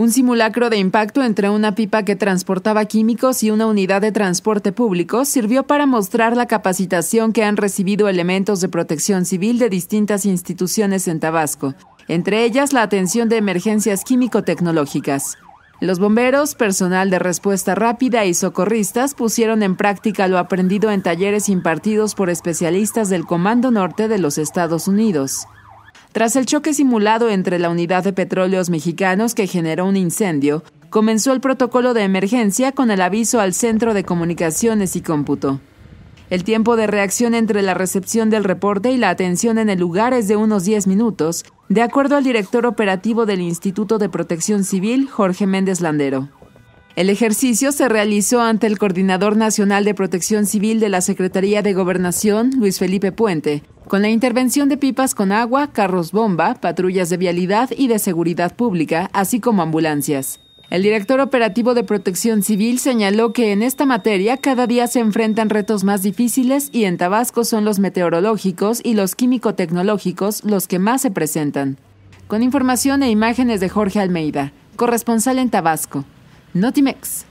un simulacro de impacto entre una pipa que transportaba químicos y una unidad de transporte público sirvió para mostrar la capacitación que han recibido elementos de protección civil de distintas instituciones en Tabasco, entre ellas la atención de emergencias químico-tecnológicas. Los bomberos, personal de respuesta rápida y socorristas pusieron en práctica lo aprendido en talleres impartidos por especialistas del Comando Norte de los Estados Unidos. Tras el choque simulado entre la unidad de petróleos mexicanos que generó un incendio, comenzó el protocolo de emergencia con el aviso al Centro de Comunicaciones y Cómputo. El tiempo de reacción entre la recepción del reporte y la atención en el lugar es de unos 10 minutos, de acuerdo al director operativo del Instituto de Protección Civil, Jorge Méndez Landero. El ejercicio se realizó ante el Coordinador Nacional de Protección Civil de la Secretaría de Gobernación, Luis Felipe Puente, con la intervención de pipas con agua, carros bomba, patrullas de vialidad y de seguridad pública, así como ambulancias. El director operativo de Protección Civil señaló que en esta materia cada día se enfrentan retos más difíciles y en Tabasco son los meteorológicos y los químico-tecnológicos los que más se presentan. Con información e imágenes de Jorge Almeida, corresponsal en Tabasco. Notimex.